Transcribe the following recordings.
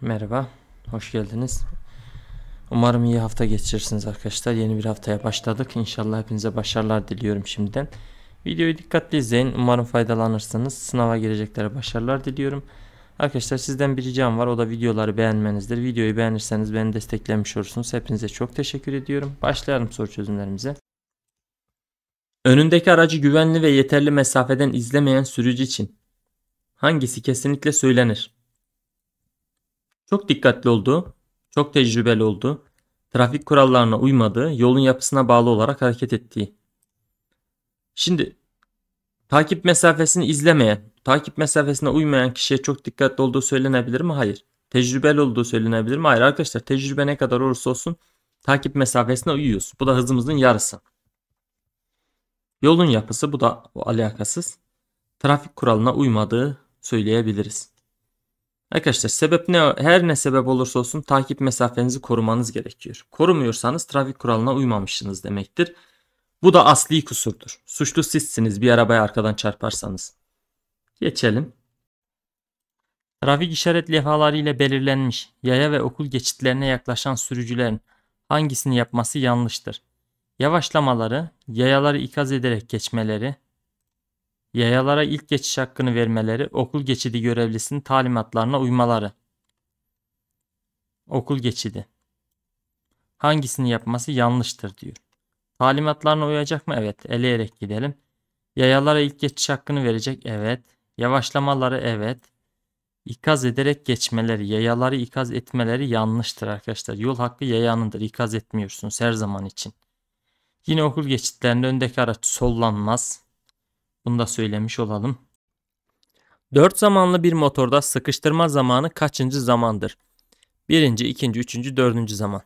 Merhaba, hoş geldiniz. Umarım iyi hafta geçirirsiniz arkadaşlar. Yeni bir haftaya başladık. İnşallah hepinize başarılar diliyorum şimdiden. Videoyu dikkatli izleyin. Umarım faydalanırsanız. Sınava gireceklere başarılar diliyorum. Arkadaşlar sizden bir ricam var. O da videoları beğenmenizdir. Videoyu beğenirseniz beni desteklemiş olursunuz. Hepinize çok teşekkür ediyorum. Başlayalım soru çözümlerimize. Önündeki aracı güvenli ve yeterli mesafeden izlemeyen sürücü için hangisi kesinlikle söylenir? Çok dikkatli oldu, çok tecrübeli oldu, trafik kurallarına uymadı, yolun yapısına bağlı olarak hareket etti. Şimdi takip mesafesini izlemeyen, takip mesafesine uymayan kişiye çok dikkatli olduğu söylenebilir mi? Hayır. Tecrübeli olduğu söylenebilir mi? Hayır arkadaşlar tecrübe ne kadar olursa olsun takip mesafesine uyuyoruz. Bu da hızımızın yarısı. Yolun yapısı bu da alakasız. Trafik kuralına uymadığı söyleyebiliriz. Arkadaşlar sebep ne her ne sebep olursa olsun takip mesafenizi korumanız gerekiyor. Korumuyorsanız trafik kuralına uymamışsınız demektir. Bu da asli kusurdur. Suçlu sizsiniz bir arabaya arkadan çarparsanız. Geçelim. Trafik işaret levhaları ile belirlenmiş yaya ve okul geçitlerine yaklaşan sürücülerin hangisini yapması yanlıştır? Yavaşlamaları, yayaları ikaz ederek geçmeleri, yayalara ilk geçiş hakkını vermeleri, okul geçidi görevlisinin talimatlarına uymaları. Okul geçidi. Hangisini yapması yanlıştır diyor. Talimatlarına uyacak mı? Evet. Eleyerek gidelim. Yayalara ilk geçiş hakkını verecek. Evet. Yavaşlamaları evet. İkaz ederek geçmeleri, yayaları ikaz etmeleri yanlıştır arkadaşlar. Yol hakkı yayanındır. İkaz etmiyorsunuz her zaman için. Yine okul geçitlerinde öndeki araç sollanmaz. Bunu da söylemiş olalım. 4 zamanlı bir motorda sıkıştırma zamanı kaçıncı zamandır? 1. 2. 3. 4. zaman.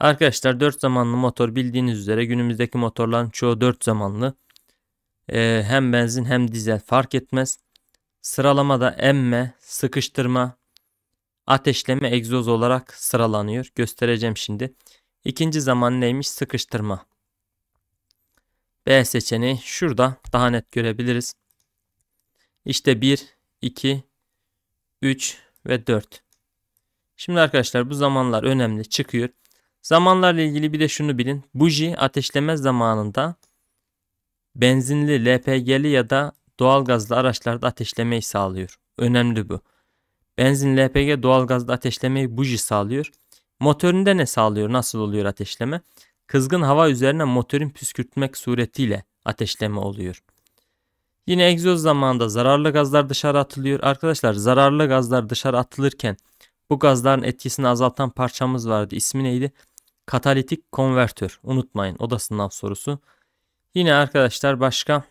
Arkadaşlar 4 zamanlı motor bildiğiniz üzere günümüzdeki motorların çoğu 4 zamanlı. Ee, hem benzin hem dizel fark etmez. Sıralamada emme, sıkıştırma, ateşleme egzoz olarak sıralanıyor. Göstereceğim şimdi. İkinci zaman neymiş? Sıkıştırma. B seçeneği şurada daha net görebiliriz. İşte 1, 2, 3 ve 4. Şimdi arkadaşlar bu zamanlar önemli çıkıyor. Zamanlarla ilgili bir de şunu bilin. Buji ateşleme zamanında benzinli, LPG'li ya da doğalgazlı araçlarda ateşlemeyi sağlıyor. Önemli bu. Benzin, LPG, doğalgazlı ateşlemeyi buji sağlıyor. Motorunda ne sağlıyor? Nasıl oluyor ateşleme? kızgın hava üzerine motorun püskürtmek suretiyle ateşleme oluyor. Yine egzoz zamanında zararlı gazlar dışarı atılıyor. Arkadaşlar zararlı gazlar dışarı atılırken bu gazların etkisini azaltan parçamız vardı. İsmi neydi? Katalitik konvertör. Unutmayın o da sınav sorusu. Yine arkadaşlar başka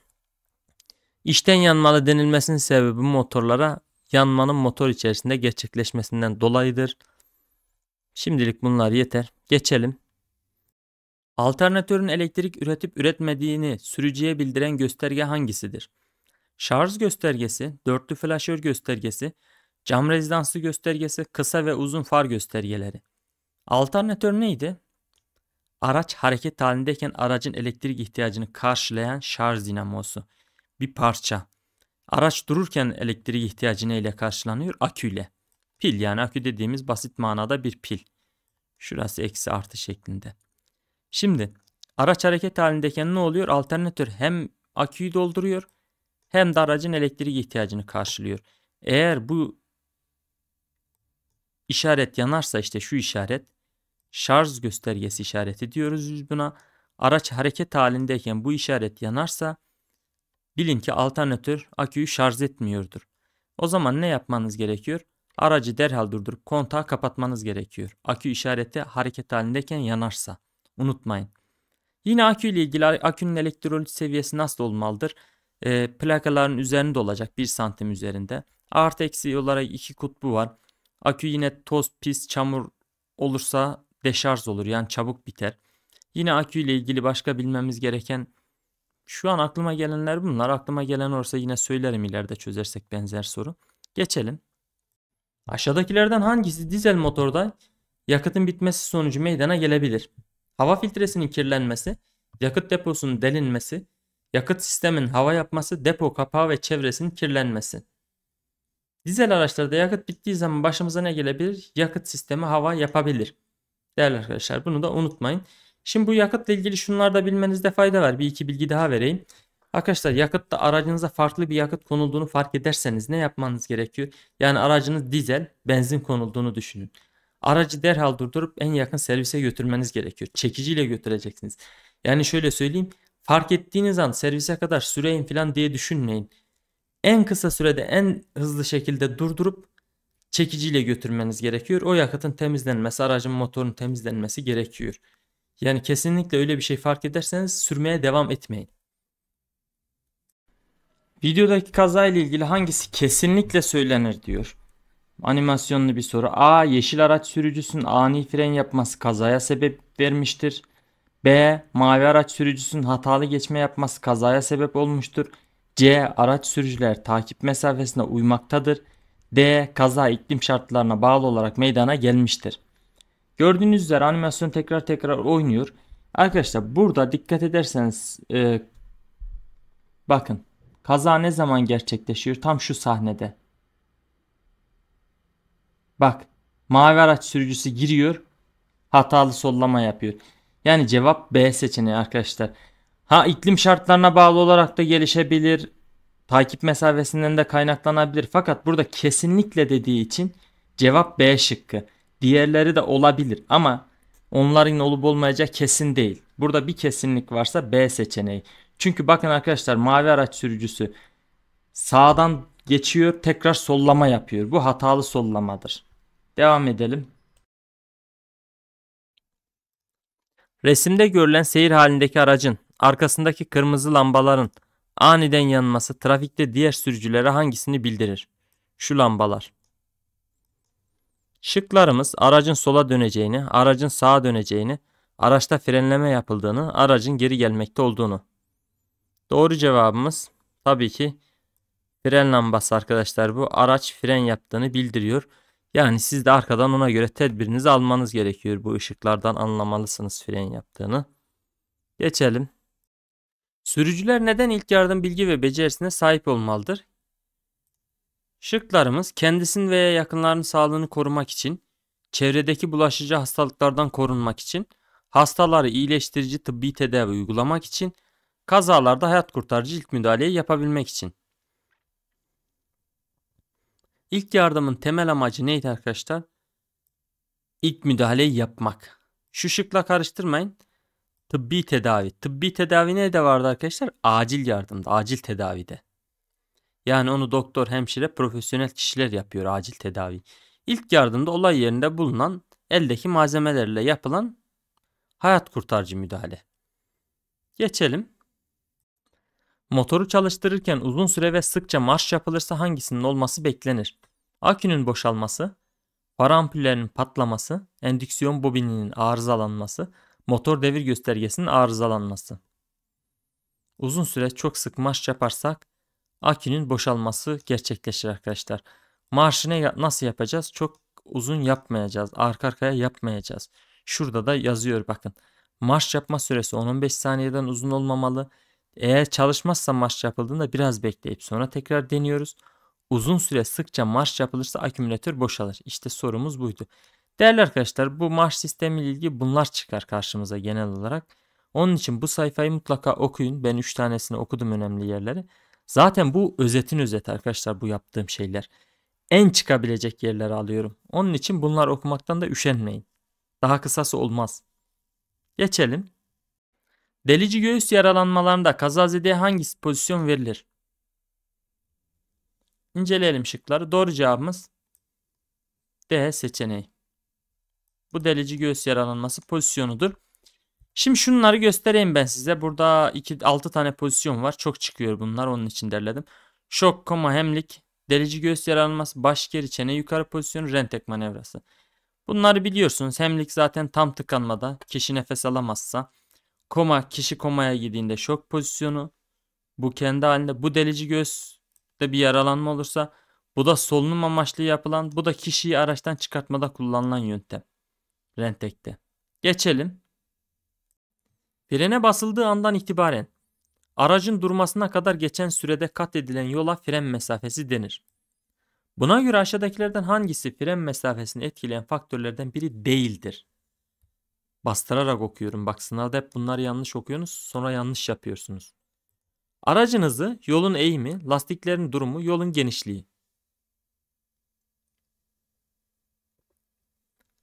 İçten yanmalı denilmesinin sebebi motorlara yanmanın motor içerisinde gerçekleşmesinden dolayıdır. Şimdilik bunlar yeter. Geçelim Alternatörün elektrik üretip üretmediğini sürücüye bildiren gösterge hangisidir? Şarj göstergesi, dörtlü flaşör göstergesi, cam rezidanslı göstergesi, kısa ve uzun far göstergeleri. Alternatör neydi? Araç hareket halindeyken aracın elektrik ihtiyacını karşılayan şarj dinamosu. Bir parça. Araç dururken elektrik ihtiyacı neyle karşılanıyor? Aküyle. Pil yani akü dediğimiz basit manada bir pil. Şurası eksi artı şeklinde. Şimdi araç hareket halindeyken ne oluyor? Alternatör hem aküyü dolduruyor hem de aracın elektrik ihtiyacını karşılıyor. Eğer bu işaret yanarsa işte şu işaret şarj göstergesi işareti diyoruz biz buna. Araç hareket halindeyken bu işaret yanarsa bilin ki alternatör aküyü şarj etmiyordur. O zaman ne yapmanız gerekiyor? Aracı derhal durdurup kontağı kapatmanız gerekiyor. Akü işareti hareket halindeyken yanarsa unutmayın. Yine akü ile ilgili akünün elektrolit seviyesi nasıl olmalıdır? E, plakaların üzerinde olacak 1 santim üzerinde. Art eksi olarak iki kutbu var. Akü yine toz, pis, çamur olursa deşarj olur yani çabuk biter. Yine akü ile ilgili başka bilmemiz gereken şu an aklıma gelenler bunlar. Aklıma gelen olursa yine söylerim ileride çözersek benzer soru. Geçelim. Aşağıdakilerden hangisi dizel motorda yakıtın bitmesi sonucu meydana gelebilir? Hava filtresinin kirlenmesi, yakıt deposunun delinmesi, yakıt sistemin hava yapması, depo kapağı ve çevresinin kirlenmesi. Dizel araçlarda yakıt bittiği zaman başımıza ne gelebilir? Yakıt sistemi hava yapabilir. Değerli arkadaşlar bunu da unutmayın. Şimdi bu yakıtla ilgili şunlarda da bilmenizde fayda var. Bir iki bilgi daha vereyim. Arkadaşlar yakıtta aracınıza farklı bir yakıt konulduğunu fark ederseniz ne yapmanız gerekiyor? Yani aracınız dizel, benzin konulduğunu düşünün. Aracı derhal durdurup en yakın servise götürmeniz gerekiyor. Çekiciyle götüreceksiniz. Yani şöyle söyleyeyim. Fark ettiğiniz an servise kadar süreyin falan diye düşünmeyin. En kısa sürede en hızlı şekilde durdurup çekiciyle götürmeniz gerekiyor. O yakıtın temizlenmesi, aracın motorun temizlenmesi gerekiyor. Yani kesinlikle öyle bir şey fark ederseniz sürmeye devam etmeyin. Videodaki kaza ile ilgili hangisi kesinlikle söylenir diyor. Animasyonlu bir soru. A. Yeşil araç sürücüsünün ani fren yapması kazaya sebep vermiştir. B. Mavi araç sürücüsünün hatalı geçme yapması kazaya sebep olmuştur. C. Araç sürücüler takip mesafesine uymaktadır. D. Kaza iklim şartlarına bağlı olarak meydana gelmiştir. Gördüğünüz üzere animasyon tekrar tekrar oynuyor. Arkadaşlar burada dikkat ederseniz e, bakın kaza ne zaman gerçekleşiyor? Tam şu sahnede. Bak mavi araç sürücüsü giriyor hatalı sollama yapıyor. Yani cevap B seçeneği arkadaşlar. Ha iklim şartlarına bağlı olarak da gelişebilir. Takip mesafesinden de kaynaklanabilir. Fakat burada kesinlikle dediği için cevap B şıkkı. Diğerleri de olabilir ama onların olup olmayacağı kesin değil. Burada bir kesinlik varsa B seçeneği. Çünkü bakın arkadaşlar mavi araç sürücüsü sağdan geçiyor tekrar sollama yapıyor. Bu hatalı sollamadır. Devam edelim. Resimde görülen seyir halindeki aracın arkasındaki kırmızı lambaların aniden yanması trafikte diğer sürücülere hangisini bildirir? Şu lambalar. Şıklarımız aracın sola döneceğini, aracın sağa döneceğini, araçta frenleme yapıldığını, aracın geri gelmekte olduğunu. Doğru cevabımız tabii ki fren lambası arkadaşlar bu. Araç fren yaptığını bildiriyor. Yani siz de arkadan ona göre tedbirinizi almanız gerekiyor. Bu ışıklardan anlamalısınız fren yaptığını. Geçelim. Sürücüler neden ilk yardım bilgi ve becerisine sahip olmalıdır? Şıklarımız kendisinin veya yakınlarının sağlığını korumak için, çevredeki bulaşıcı hastalıklardan korunmak için, hastaları iyileştirici tıbbi tedavi uygulamak için, kazalarda hayat kurtarıcı ilk müdahaleyi yapabilmek için. İlk yardımın temel amacı neydi arkadaşlar? İlk müdahaleyi yapmak. Şu şıkla karıştırmayın. Tıbbi tedavi. Tıbbi tedavi nerede vardı arkadaşlar? Acil yardımda, acil tedavide. Yani onu doktor, hemşire, profesyonel kişiler yapıyor acil tedavi. İlk yardımda olay yerinde bulunan eldeki malzemelerle yapılan hayat kurtarıcı müdahale. Geçelim. Motoru çalıştırırken uzun süre ve sıkça marş yapılırsa hangisinin olması beklenir? Akünün boşalması, far ampullerinin patlaması, endüksiyon bobininin arızalanması, motor devir göstergesinin arızalanması. Uzun süre çok sık marş yaparsak akünün boşalması gerçekleşir arkadaşlar. Marşını nasıl yapacağız? Çok uzun yapmayacağız. Arka arkaya yapmayacağız. Şurada da yazıyor bakın. Marş yapma süresi 10-15 saniyeden uzun olmamalı. Eğer çalışmazsa marş yapıldığında biraz bekleyip sonra tekrar deniyoruz. Uzun süre sıkça marş yapılırsa akümülatör boşalır. İşte sorumuz buydu. Değerli arkadaşlar bu marş sistemiyle ilgili bunlar çıkar karşımıza genel olarak. Onun için bu sayfayı mutlaka okuyun. Ben 3 tanesini okudum önemli yerleri. Zaten bu özetin özeti arkadaşlar bu yaptığım şeyler. En çıkabilecek yerleri alıyorum. Onun için bunlar okumaktan da üşenmeyin. Daha kısası olmaz. Geçelim. Delici göğüs yaralanmalarında kazazedeye hangi pozisyon verilir? İnceleyelim şıkları. Doğru cevabımız D seçeneği. Bu delici göğüs yaralanması pozisyonudur. Şimdi şunları göstereyim ben size. Burada 2 6 tane pozisyon var. Çok çıkıyor bunlar. Onun için derledim. Şok, koma, hemlik, delici göğüs yaralanması, baş geri çene, yukarı pozisyonu, rentek manevrası. Bunları biliyorsunuz. Hemlik zaten tam tıkanmada. Kişi nefes alamazsa. Koma, kişi komaya gidiğinde şok pozisyonu. Bu kendi halinde. Bu delici göğüs de bir yaralanma olursa bu da solunum amaçlı yapılan bu da kişiyi araçtan çıkartmada kullanılan yöntem. Rentek'te. Geçelim. Frene basıldığı andan itibaren aracın durmasına kadar geçen sürede kat edilen yola fren mesafesi denir. Buna göre aşağıdakilerden hangisi fren mesafesini etkileyen faktörlerden biri değildir? Bastırarak okuyorum. Bak sınavda hep bunları yanlış okuyorsunuz sonra yanlış yapıyorsunuz. Aracınızı, yolun eğimi, lastiklerin durumu, yolun genişliği.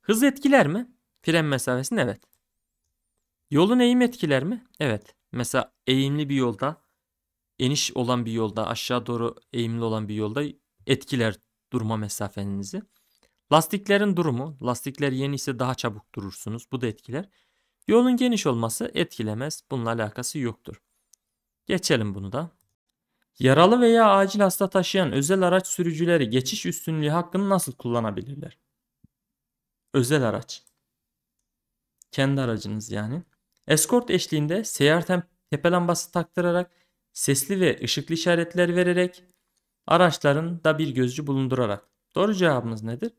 Hız etkiler mi? Fren mesafesini evet. Yolun eğim etkiler mi? Evet. Mesela eğimli bir yolda, eniş olan bir yolda, aşağı doğru eğimli olan bir yolda etkiler durma mesafenizi. Lastiklerin durumu, lastikler yeni ise daha çabuk durursunuz. Bu da etkiler. Yolun geniş olması etkilemez. Bununla alakası yoktur. Geçelim bunu da. Yaralı veya acil hasta taşıyan özel araç sürücüleri geçiş üstünlüğü hakkını nasıl kullanabilirler? Özel araç. Kendi aracınız yani. Eskort eşliğinde seyahat tepe lambası taktırarak, sesli ve ışıklı işaretler vererek, araçların da bir gözcü bulundurarak. Doğru cevabımız nedir?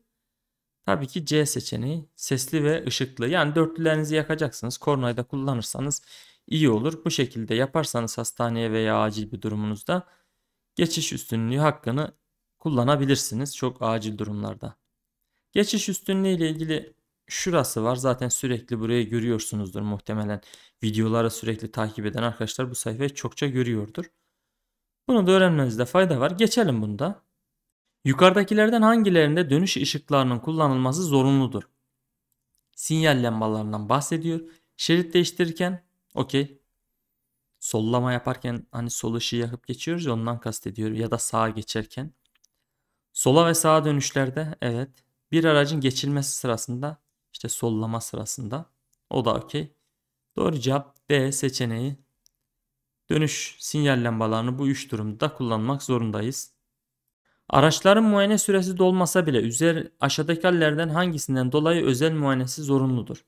Tabii ki C seçeneği sesli ve ışıklı. Yani dörtlülerinizi yakacaksınız. Kornayı da kullanırsanız iyi olur. Bu şekilde yaparsanız hastaneye veya acil bir durumunuzda geçiş üstünlüğü hakkını kullanabilirsiniz çok acil durumlarda. Geçiş üstünlüğü ile ilgili şurası var. Zaten sürekli burayı görüyorsunuzdur muhtemelen. Videoları sürekli takip eden arkadaşlar bu sayfayı çokça görüyordur. Bunu da öğrenmenizde fayda var. Geçelim bunda. Yukarıdakilerden hangilerinde dönüş ışıklarının kullanılması zorunludur? Sinyal lambalarından bahsediyor. Şerit değiştirirken Okey. Sollama yaparken hani sol ışığı yakıp geçiyoruz ya ondan kastediyorum. Ya da sağa geçerken. Sola ve sağa dönüşlerde evet. Bir aracın geçilmesi sırasında işte sollama sırasında. O da okey. Doğru cevap D seçeneği. Dönüş sinyal lambalarını bu üç durumda kullanmak zorundayız. Araçların muayene süresi dolmasa bile üzer aşağıdaki hallerden hangisinden dolayı özel muayenesi zorunludur?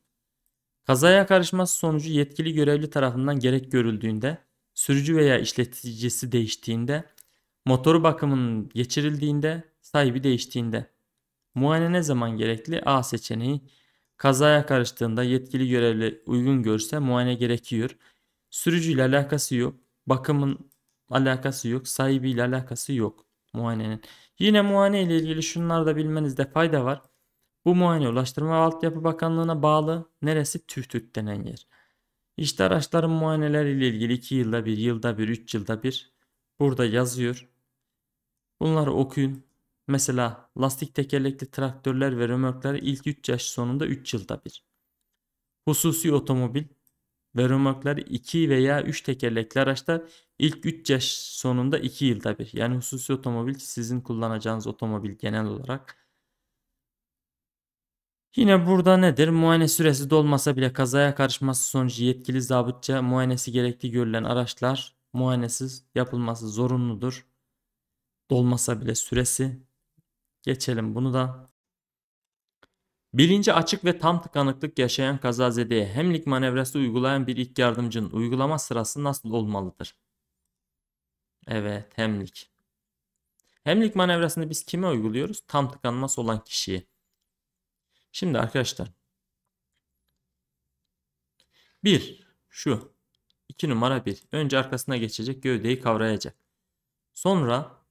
Kazaya karışması sonucu yetkili görevli tarafından gerek görüldüğünde, sürücü veya işleticisi değiştiğinde, motoru bakımının geçirildiğinde, sahibi değiştiğinde. Muayene ne zaman gerekli? A seçeneği. Kazaya karıştığında yetkili görevli uygun görse muayene gerekiyor. Sürücüyle alakası yok. Bakımın alakası yok. Sahibiyle alakası yok muayenenin. Yine muayene ile ilgili şunlar da bilmenizde fayda var. Bu muayene Ulaştırma ve Altyapı Bakanlığı'na bağlı. Neresi? TÜFTÜK denen yer. İşte araçların muayeneleriyle ilgili 2 yılda bir, yılda bir, 3 yılda bir burada yazıyor. Bunları okuyun. Mesela lastik tekerlekli traktörler ve römorklar ilk 3 yaş sonunda 3 yılda bir. Hususi otomobil ve römorklar 2 veya 3 tekerlekli araçlar ilk 3 yaş sonunda 2 yılda bir. Yani hususi otomobil sizin kullanacağınız otomobil genel olarak Yine burada nedir? Muayene süresi dolmasa bile kazaya karışması sonucu yetkili zabıtça muayenesi gerektiği görülen araçlar muayenesiz yapılması zorunludur. Dolmasa bile süresi. Geçelim bunu da. Bilinci açık ve tam tıkanıklık yaşayan kazazedeye hemlik manevrası uygulayan bir ilk yardımcının uygulama sırası nasıl olmalıdır? Evet hemlik. Hemlik manevrasını biz kime uyguluyoruz? Tam tıkanması olan kişiye. Şimdi arkadaşlar. bir Şu. iki numara bir Önce arkasına geçecek. Gövdeyi kavrayacak. Sonra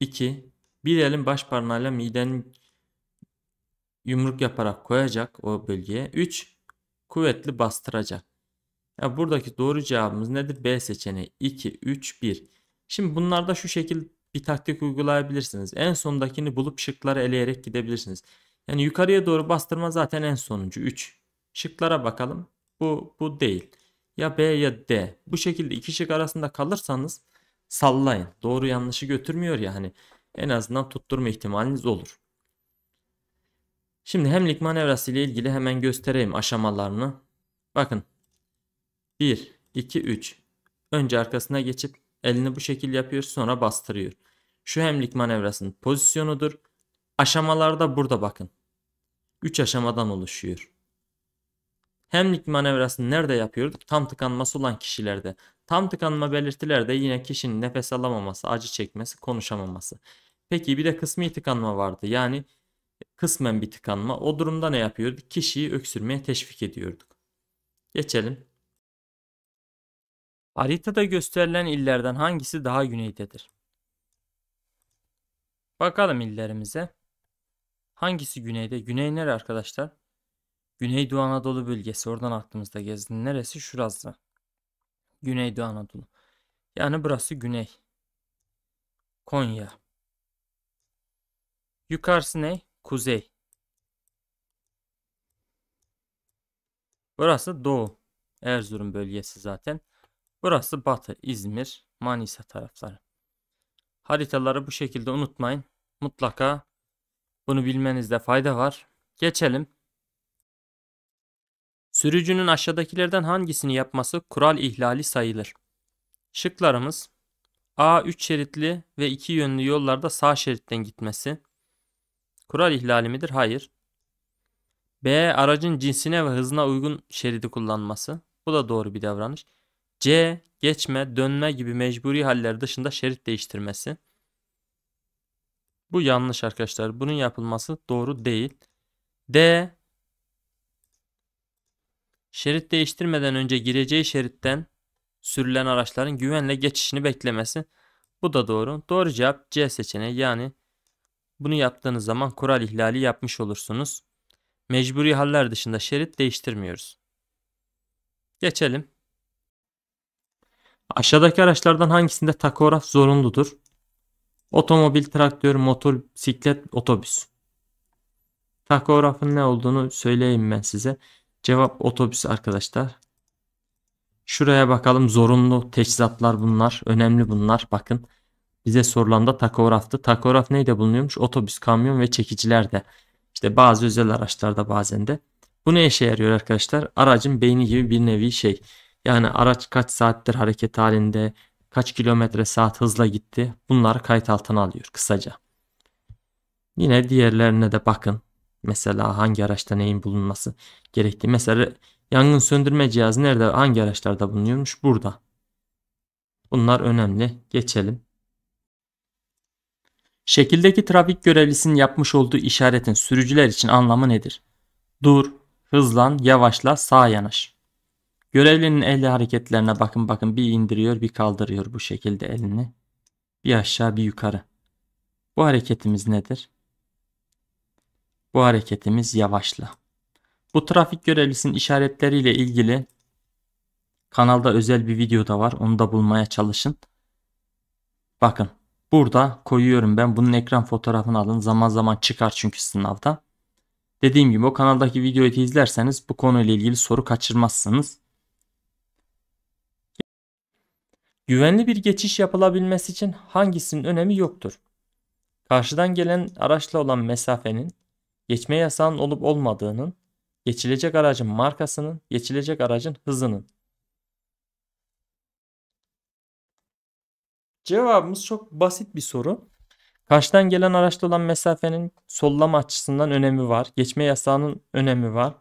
iki Bir elin baş parmağıyla midenin yumruk yaparak koyacak o bölgeye. üç Kuvvetli bastıracak. Ya buradaki doğru cevabımız nedir? B seçeneği 2, 3, 1. Şimdi bunlarda şu şekil bir taktik uygulayabilirsiniz. En sondakini bulup şıkları eleyerek gidebilirsiniz. Yani yukarıya doğru bastırma zaten en sonuncu 3. Şıklara bakalım. Bu, bu değil. Ya B ya D. Bu şekilde iki şık arasında kalırsanız sallayın. Doğru yanlışı götürmüyor ya hani en azından tutturma ihtimaliniz olur. Şimdi hemlik manevrası ile ilgili hemen göstereyim aşamalarını. Bakın 1, 2, 3. Önce arkasına geçip Elini bu şekil yapıyor sonra bastırıyor. Şu hemlik manevrasının pozisyonudur. Aşamalarda burada bakın. 3 aşamadan oluşuyor. Hemlik manevrasını nerede yapıyorduk? Tam tıkanması olan kişilerde. Tam tıkanma belirtileri de yine kişinin nefes alamaması, acı çekmesi, konuşamaması. Peki bir de kısmi tıkanma vardı. Yani kısmen bir tıkanma. O durumda ne yapıyorduk? Kişiyi öksürmeye teşvik ediyorduk. Geçelim. Haritada gösterilen illerden hangisi daha güneydedir? Bakalım illerimize. Hangisi güneyde? Güney nere arkadaşlar? Güneydoğu Anadolu bölgesi. Oradan aklımızda gezdi. Neresi? Şurası. Güneydoğu Anadolu. Yani burası güney. Konya. Yukarısı ne? Kuzey. Burası doğu. Erzurum bölgesi zaten. Burası Batı, İzmir, Manisa tarafları. Haritaları bu şekilde unutmayın. Mutlaka bunu bilmenizde fayda var. Geçelim. Sürücünün aşağıdakilerden hangisini yapması kural ihlali sayılır? Şıklarımız A. 3 şeritli ve 2 yönlü yollarda sağ şeritten gitmesi. Kural ihlali midir? Hayır. B. Aracın cinsine ve hızına uygun şeridi kullanması. Bu da doğru bir davranış. C. Geçme, dönme gibi mecburi haller dışında şerit değiştirmesi. Bu yanlış arkadaşlar. Bunun yapılması doğru değil. D. Şerit değiştirmeden önce gireceği şeritten sürülen araçların güvenle geçişini beklemesi. Bu da doğru. Doğru cevap C seçeneği. Yani bunu yaptığınız zaman kural ihlali yapmış olursunuz. Mecburi haller dışında şerit değiştirmiyoruz. Geçelim. Aşağıdaki araçlardan hangisinde takograf zorunludur? Otomobil, traktör, motor, siklet, otobüs. Takografın ne olduğunu söyleyeyim ben size. Cevap otobüs arkadaşlar. Şuraya bakalım zorunlu teçhizatlar bunlar. Önemli bunlar bakın. Bize sorulan da takograftı. Takograf neyde bulunuyormuş? Otobüs, kamyon ve çekicilerde. İşte bazı özel araçlarda bazen de. Bu ne işe yarıyor arkadaşlar? Aracın beyni gibi bir nevi şey. Yani araç kaç saattir hareket halinde, kaç kilometre saat hızla gitti bunları kayıt altına alıyor kısaca. Yine diğerlerine de bakın. Mesela hangi araçta neyin bulunması gerektiği. Mesela yangın söndürme cihazı nerede hangi araçlarda bulunuyormuş burada. Bunlar önemli. Geçelim. Şekildeki trafik görevlisinin yapmış olduğu işaretin sürücüler için anlamı nedir? Dur, hızlan, yavaşla, sağa yanaş. Görevlinin el hareketlerine bakın bakın bir indiriyor bir kaldırıyor bu şekilde elini. Bir aşağı bir yukarı. Bu hareketimiz nedir? Bu hareketimiz yavaşla. Bu trafik görevlisinin işaretleriyle ilgili kanalda özel bir video da var. Onu da bulmaya çalışın. Bakın burada koyuyorum ben. Bunun ekran fotoğrafını alın. Zaman zaman çıkar çünkü sınavda. Dediğim gibi o kanaldaki videoyu izlerseniz bu konuyla ilgili soru kaçırmazsınız. Güvenli bir geçiş yapılabilmesi için hangisinin önemi yoktur? Karşıdan gelen araçla olan mesafenin, geçme yasağının olup olmadığının, geçilecek aracın markasının, geçilecek aracın hızının. Cevabımız çok basit bir soru. Karşıdan gelen araçla olan mesafenin sollama açısından önemi var. Geçme yasağının önemi var.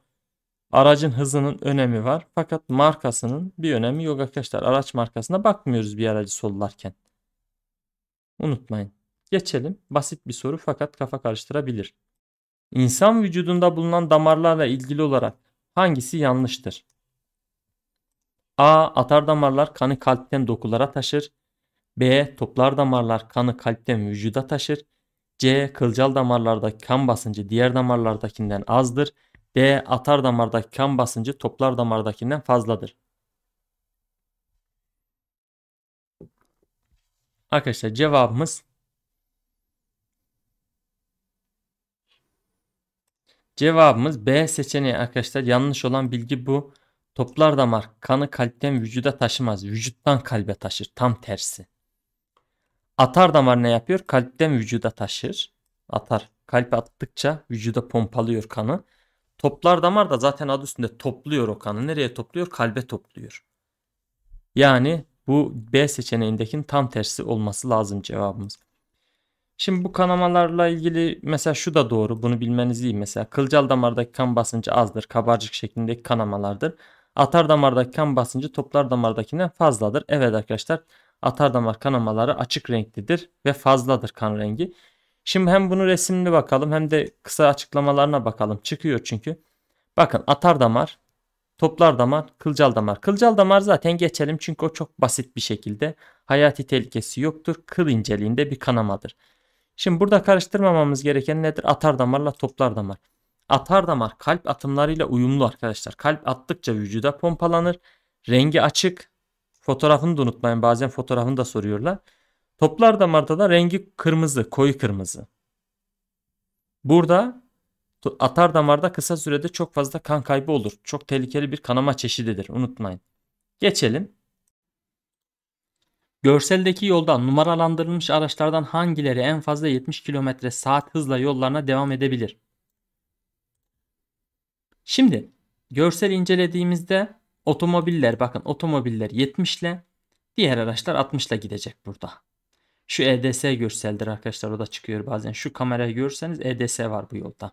Aracın hızının önemi var. Fakat markasının bir önemi yok arkadaşlar. Araç markasına bakmıyoruz bir aracı sollarken. Unutmayın. Geçelim. Basit bir soru fakat kafa karıştırabilir. İnsan vücudunda bulunan damarlarla ilgili olarak hangisi yanlıştır? A. Atar damarlar kanı kalpten dokulara taşır. B. Toplar damarlar kanı kalpten vücuda taşır. C. Kılcal damarlardaki kan basıncı diğer damarlardakinden azdır. D. Atar damardaki kan basıncı toplar damardakinden fazladır. Arkadaşlar cevabımız Cevabımız B seçeneği arkadaşlar yanlış olan bilgi bu. Toplar damar kanı kalpten vücuda taşımaz. Vücuttan kalbe taşır. Tam tersi. Atar damar ne yapıyor? Kalpten vücuda taşır. Atar. Kalp attıkça vücuda pompalıyor kanı. Toplar damar da zaten adı üstünde topluyor o kanı. Nereye topluyor? Kalbe topluyor. Yani bu B seçeneğindekinin tam tersi olması lazım cevabımız. Şimdi bu kanamalarla ilgili mesela şu da doğru. Bunu bilmeniz iyi. Mesela kılcal damardaki kan basıncı azdır. Kabarcık şeklindeki kanamalardır. Atar damardaki kan basıncı toplar damardakinden fazladır. Evet arkadaşlar atar damar kanamaları açık renklidir ve fazladır kan rengi. Şimdi hem bunu resimli bakalım hem de kısa açıklamalarına bakalım. Çıkıyor çünkü. Bakın atar damar, toplar damar, kılcal damar. Kılcal damar zaten geçelim çünkü o çok basit bir şekilde. Hayati tehlikesi yoktur. Kıl inceliğinde bir kanamadır. Şimdi burada karıştırmamamız gereken nedir? Atar damarla toplar damar. Atar damar kalp atımlarıyla uyumlu arkadaşlar. Kalp attıkça vücuda pompalanır. Rengi açık. Fotoğrafını da unutmayın. Bazen fotoğrafını da soruyorlar. Toplar damarda da rengi kırmızı, koyu kırmızı. Burada atar damarda kısa sürede çok fazla kan kaybı olur. Çok tehlikeli bir kanama çeşididir. Unutmayın. Geçelim. Görseldeki yolda numaralandırılmış araçlardan hangileri en fazla 70 km saat hızla yollarına devam edebilir? Şimdi görsel incelediğimizde otomobiller bakın otomobiller 70 ile diğer araçlar 60 ile gidecek burada. Şu EDS görseldir arkadaşlar o da çıkıyor bazen. Şu kamerayı görürseniz EDS var bu yolda.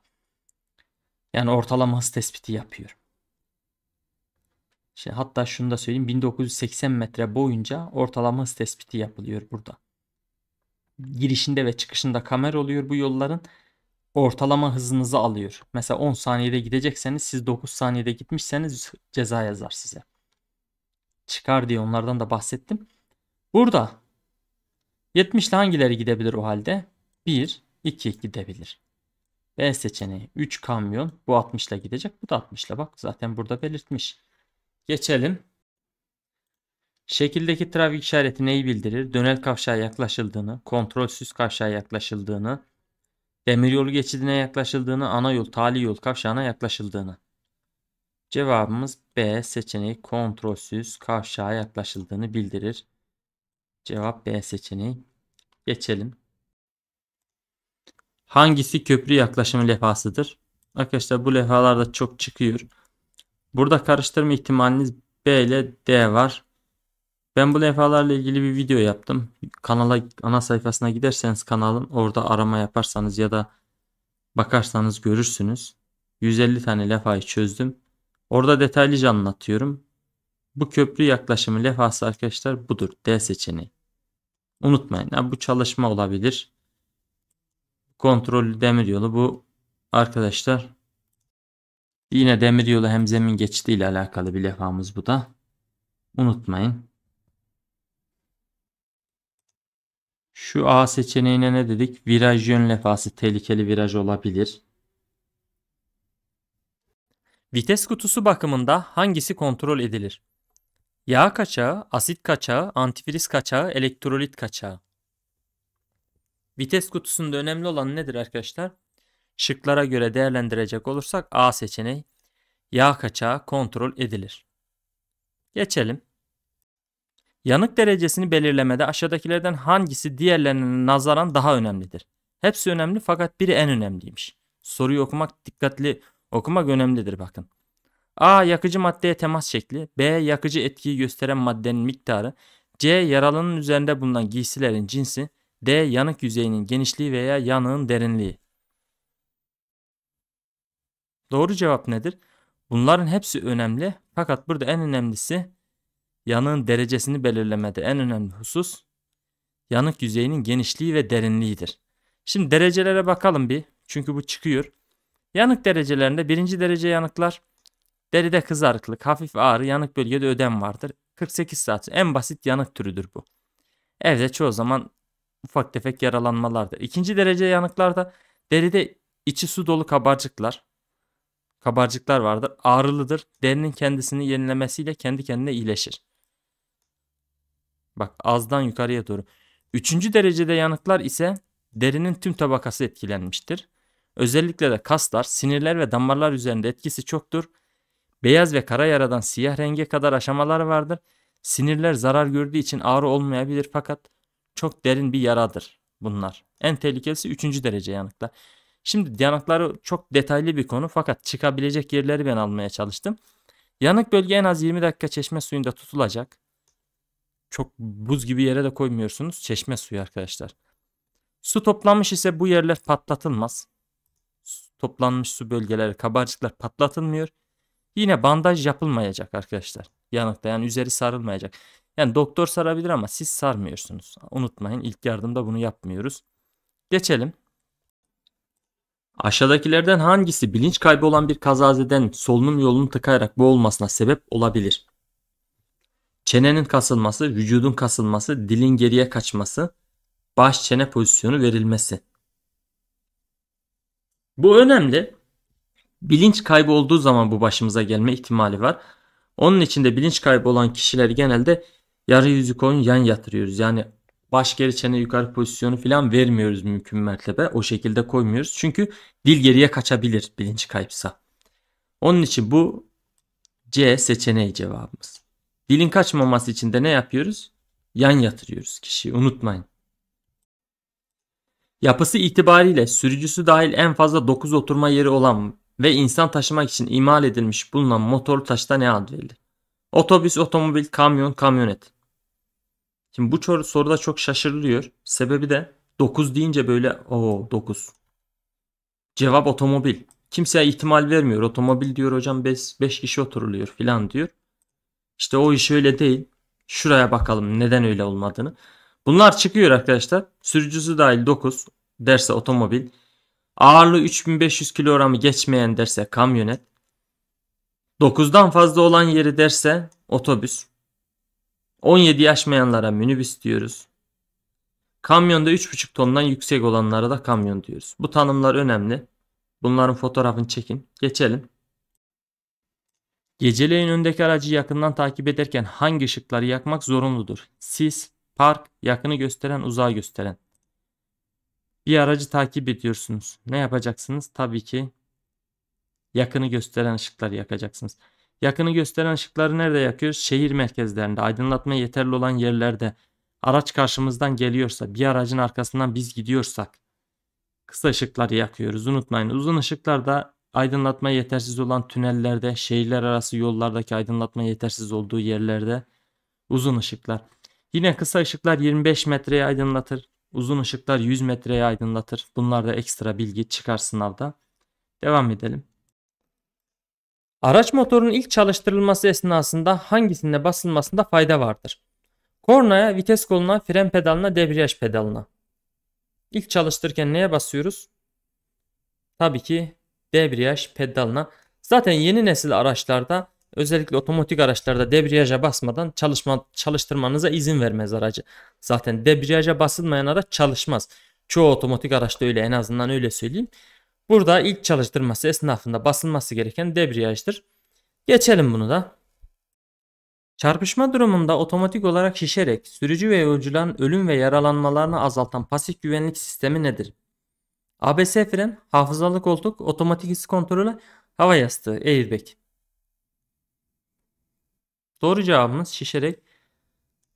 Yani ortalama hız tespiti yapıyor. şimdi hatta şunu da söyleyeyim 1980 metre boyunca ortalama hız tespiti yapılıyor burada. Girişinde ve çıkışında kamera oluyor bu yolların. Ortalama hızınızı alıyor. Mesela 10 saniyede gidecekseniz siz 9 saniyede gitmişseniz ceza yazar size. Çıkar diye onlardan da bahsettim. Burada 70 ile hangileri gidebilir o halde? 1, 2 gidebilir. B seçeneği 3 kamyon. Bu 60 ile gidecek. Bu da 60 ile bak zaten burada belirtmiş. Geçelim. Şekildeki trafik işareti neyi bildirir? Dönel kavşağa yaklaşıldığını, kontrolsüz kavşağa yaklaşıldığını, demiryolu geçidine yaklaşıldığını, ana yol, tali yol kavşağına yaklaşıldığını. Cevabımız B seçeneği kontrolsüz kavşağa yaklaşıldığını bildirir. Cevap B seçeneği. Geçelim. Hangisi köprü yaklaşımı levhasıdır? Arkadaşlar bu levhalarda çok çıkıyor. Burada karıştırma ihtimaliniz B ile D var. Ben bu levhalarla ilgili bir video yaptım. Kanala ana sayfasına giderseniz kanalın orada arama yaparsanız ya da bakarsanız görürsünüz. 150 tane levhayı çözdüm. Orada detaylıca anlatıyorum. Bu köprü yaklaşımı lefası arkadaşlar budur. D seçeneği. Unutmayın ha, bu çalışma olabilir. Kontrollü demir yolu bu arkadaşlar. Yine demir yolu hem zemin geçidi ile alakalı bir lefamız bu da. Unutmayın. Şu A seçeneğine ne dedik? Viraj yön lefası tehlikeli viraj olabilir. Vites kutusu bakımında hangisi kontrol edilir? Yağ kaçağı, asit kaçağı, antifriz kaçağı, elektrolit kaçağı. Vites kutusunda önemli olan nedir arkadaşlar? Şıklara göre değerlendirecek olursak A seçeneği yağ kaçağı kontrol edilir. Geçelim. Yanık derecesini belirlemede aşağıdakilerden hangisi diğerlerine nazaran daha önemlidir? Hepsi önemli fakat biri en önemliymiş. Soruyu okumak dikkatli okumak önemlidir bakın. A. Yakıcı maddeye temas şekli. B. Yakıcı etkiyi gösteren maddenin miktarı. C. Yaralının üzerinde bulunan giysilerin cinsi. D. Yanık yüzeyinin genişliği veya yanığın derinliği. Doğru cevap nedir? Bunların hepsi önemli fakat burada en önemlisi yanığın derecesini belirlemede en önemli husus yanık yüzeyinin genişliği ve derinliğidir. Şimdi derecelere bakalım bir çünkü bu çıkıyor. Yanık derecelerinde birinci derece yanıklar Deride kızarıklık, hafif ağrı, yanık bölgede ödem vardır. 48 saat en basit yanık türüdür bu. Evde çoğu zaman ufak tefek yaralanmalardır. İkinci derece yanıklarda deride içi su dolu kabarcıklar, kabarcıklar vardır. Ağrılıdır. Derinin kendisini yenilemesiyle kendi kendine iyileşir. Bak azdan yukarıya doğru. Üçüncü derecede yanıklar ise derinin tüm tabakası etkilenmiştir. Özellikle de kaslar, sinirler ve damarlar üzerinde etkisi çoktur. Beyaz ve kara yaradan siyah renge kadar aşamalar vardır. Sinirler zarar gördüğü için ağrı olmayabilir fakat çok derin bir yaradır bunlar. En tehlikelisi 3. derece yanıklar. Şimdi yanıkları çok detaylı bir konu fakat çıkabilecek yerleri ben almaya çalıştım. Yanık bölge en az 20 dakika çeşme suyunda tutulacak. Çok buz gibi yere de koymuyorsunuz. Çeşme suyu arkadaşlar. Su toplanmış ise bu yerler patlatılmaz. toplanmış su bölgeleri, kabarcıklar patlatılmıyor. Yine bandaj yapılmayacak arkadaşlar. Yanıkta yani üzeri sarılmayacak. Yani doktor sarabilir ama siz sarmıyorsunuz. Unutmayın ilk yardımda bunu yapmıyoruz. Geçelim. Aşağıdakilerden hangisi bilinç kaybı olan bir kazazeden solunum yolunu tıkayarak boğulmasına sebep olabilir? Çenenin kasılması, vücudun kasılması, dilin geriye kaçması, baş çene pozisyonu verilmesi. Bu önemli bilinç kaybı olduğu zaman bu başımıza gelme ihtimali var. Onun için de bilinç kaybı olan kişileri genelde yarı yüzük oyun yan yatırıyoruz. Yani baş geri çene yukarı pozisyonu falan vermiyoruz mümkün mertebe. O şekilde koymuyoruz. Çünkü dil geriye kaçabilir bilinç kaybısa. Onun için bu C seçeneği cevabımız. Dilin kaçmaması için de ne yapıyoruz? Yan yatırıyoruz kişiyi unutmayın. Yapısı itibariyle sürücüsü dahil en fazla 9 oturma yeri olan ve insan taşımak için imal edilmiş bulunan motorlu taşıta ne ad verilir? Otobüs, otomobil, kamyon, kamyonet. Şimdi bu soruda çok şaşırılıyor. Sebebi de 9 deyince böyle o 9. Cevap otomobil. Kimseye ihtimal vermiyor. Otomobil diyor hocam 5 kişi oturuluyor filan diyor. İşte o iş öyle değil. Şuraya bakalım neden öyle olmadığını. Bunlar çıkıyor arkadaşlar. Sürücüsü dahil 9. Derse otomobil. Ağırlığı 3500 kilogramı geçmeyen derse kamyonet. 9'dan fazla olan yeri derse otobüs. 17 yaşmayanlara minibüs diyoruz. Kamyonda 3,5 tondan yüksek olanlara da kamyon diyoruz. Bu tanımlar önemli. Bunların fotoğrafını çekin. Geçelim. Geceleyin öndeki aracı yakından takip ederken hangi ışıkları yakmak zorunludur? Sis, park, yakını gösteren, uzağı gösteren. Bir aracı takip ediyorsunuz. Ne yapacaksınız? Tabii ki yakını gösteren ışıkları yakacaksınız. Yakını gösteren ışıkları nerede yakıyoruz? Şehir merkezlerinde, aydınlatma yeterli olan yerlerde. Araç karşımızdan geliyorsa, bir aracın arkasından biz gidiyorsak kısa ışıkları yakıyoruz. Unutmayın uzun ışıklar da aydınlatma yetersiz olan tünellerde, şehirler arası yollardaki aydınlatma yetersiz olduğu yerlerde uzun ışıklar. Yine kısa ışıklar 25 metreye aydınlatır. Uzun ışıklar 100 metreye aydınlatır. Bunlar da ekstra bilgi çıkar sınavda. Devam edelim. Araç motorunun ilk çalıştırılması esnasında hangisinde basılmasında fayda vardır? Kornaya, vites koluna, fren pedalına, debriyaj pedalına. İlk çalıştırırken neye basıyoruz? Tabii ki debriyaj pedalına. Zaten yeni nesil araçlarda Özellikle otomatik araçlarda debriyaja basmadan çalışma, çalıştırmanıza izin vermez aracı. Zaten debriyaja basılmayan araç çalışmaz. Çoğu otomatik araçta öyle en azından öyle söyleyeyim. Burada ilk çalıştırması esnafında basılması gereken debriyajdır. Geçelim bunu da. Çarpışma durumunda otomatik olarak şişerek sürücü ve yolcuların ölüm ve yaralanmalarını azaltan pasif güvenlik sistemi nedir? ABS fren, hafızalı koltuk, otomatik hız kontrolü, hava yastığı, airbag. Doğru cevabımız şişerek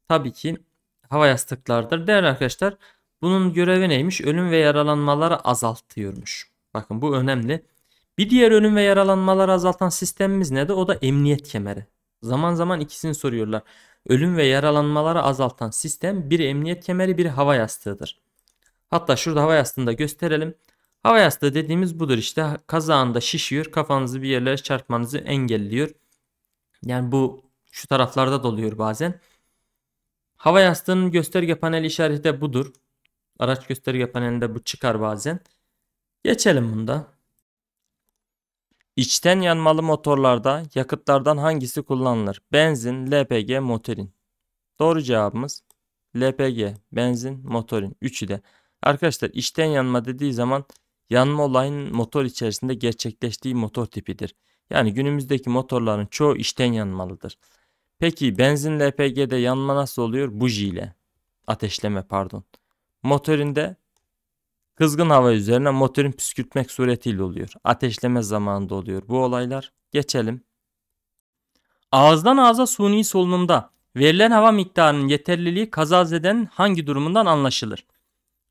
tabii ki hava yastıklardır. Değerli arkadaşlar bunun görevi neymiş? Ölüm ve yaralanmaları azaltıyormuş. Bakın bu önemli. Bir diğer ölüm ve yaralanmaları azaltan sistemimiz ne de o da emniyet kemeri. Zaman zaman ikisini soruyorlar. Ölüm ve yaralanmaları azaltan sistem bir emniyet kemeri bir hava yastığıdır. Hatta şurada hava yastığını da gösterelim. Hava yastığı dediğimiz budur işte. Kazağında şişiyor kafanızı bir yerlere çarpmanızı engelliyor. Yani bu şu taraflarda doluyor bazen. Hava yastığının gösterge paneli işareti de budur. Araç gösterge panelinde bu çıkar bazen. Geçelim bunda. İçten yanmalı motorlarda yakıtlardan hangisi kullanılır? Benzin, LPG, motorin. Doğru cevabımız LPG, benzin, motorin. Üçü de. Arkadaşlar içten yanma dediği zaman yanma olayının motor içerisinde gerçekleştiği motor tipidir. Yani günümüzdeki motorların çoğu içten yanmalıdır. Peki benzin LPG'de yanma nasıl oluyor? buji ile Ateşleme pardon. Motorinde kızgın hava üzerine motorun püskürtmek suretiyle oluyor. Ateşleme zamanında oluyor bu olaylar. Geçelim. Ağızdan ağza suni solunumda verilen hava miktarının yeterliliği kazazeden hangi durumundan anlaşılır?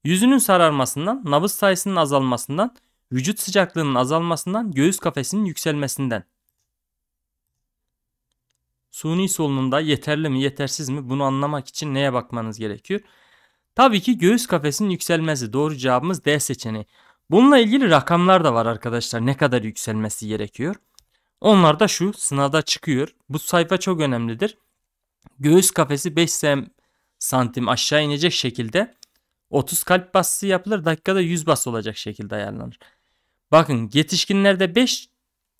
Yüzünün sararmasından, nabız sayısının azalmasından, vücut sıcaklığının azalmasından, göğüs kafesinin yükselmesinden suni solunumda yeterli mi yetersiz mi bunu anlamak için neye bakmanız gerekiyor? Tabii ki göğüs kafesinin yükselmesi doğru cevabımız D seçeneği. Bununla ilgili rakamlar da var arkadaşlar ne kadar yükselmesi gerekiyor. Onlar da şu sınavda çıkıyor. Bu sayfa çok önemlidir. Göğüs kafesi 5 santim aşağı inecek şekilde 30 kalp basısı yapılır. Dakikada 100 bas olacak şekilde ayarlanır. Bakın yetişkinlerde 5,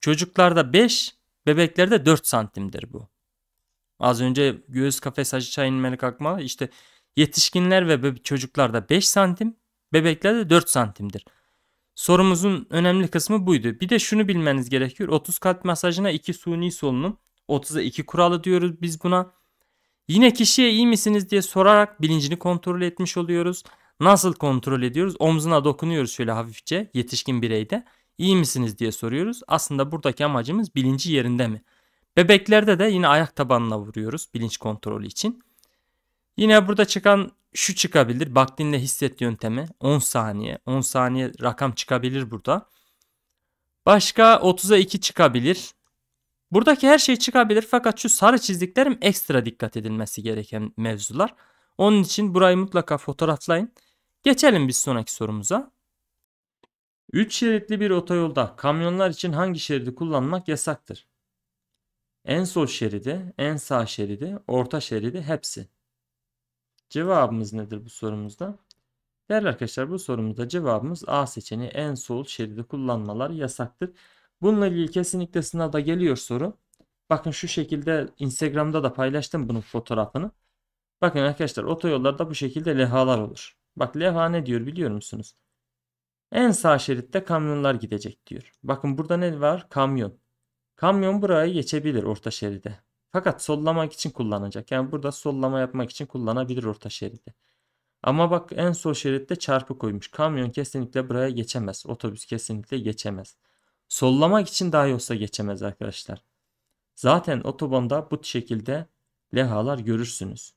çocuklarda 5, bebeklerde 4 santimdir bu. Az önce göğüs kafes aşağı inmeli kalkma işte yetişkinler ve çocuklarda 5 santim bebekler de 4 santimdir. Sorumuzun önemli kısmı buydu. Bir de şunu bilmeniz gerekiyor. 30 kalp masajına 2 suni solunum. 30'a 2 kuralı diyoruz biz buna. Yine kişiye iyi misiniz diye sorarak bilincini kontrol etmiş oluyoruz. Nasıl kontrol ediyoruz? Omzuna dokunuyoruz şöyle hafifçe yetişkin bireyde. İyi misiniz diye soruyoruz. Aslında buradaki amacımız bilinci yerinde mi? Bebeklerde de yine ayak tabanına vuruyoruz bilinç kontrolü için. Yine burada çıkan şu çıkabilir. Baktınle hisset yöntemi 10 saniye. 10 saniye rakam çıkabilir burada. Başka 30'a 2 çıkabilir. Buradaki her şey çıkabilir fakat şu sarı çizdiklerim ekstra dikkat edilmesi gereken mevzular. Onun için burayı mutlaka fotoğraflayın. Geçelim biz sonraki sorumuza. 3 şeritli bir otoyolda kamyonlar için hangi şeridi kullanmak yasaktır? En sol şeridi, en sağ şeridi, orta şeridi hepsi. Cevabımız nedir bu sorumuzda? Değerli arkadaşlar bu sorumuzda cevabımız A seçeneği en sol şeridi kullanmalar yasaktır. Bununla ilgili kesinlikle sınavda geliyor soru. Bakın şu şekilde Instagram'da da paylaştım bunun fotoğrafını. Bakın arkadaşlar otoyollarda bu şekilde lehalar olur. Bak leha ne diyor biliyor musunuz? En sağ şeritte kamyonlar gidecek diyor. Bakın burada ne var? Kamyon. Kamyon buraya geçebilir orta şeride. Fakat sollamak için kullanacak. Yani burada sollama yapmak için kullanabilir orta şeride. Ama bak en sol şeritte çarpı koymuş. Kamyon kesinlikle buraya geçemez. Otobüs kesinlikle geçemez. Sollamak için dahi olsa geçemez arkadaşlar. Zaten otobanda bu şekilde lehalar görürsünüz.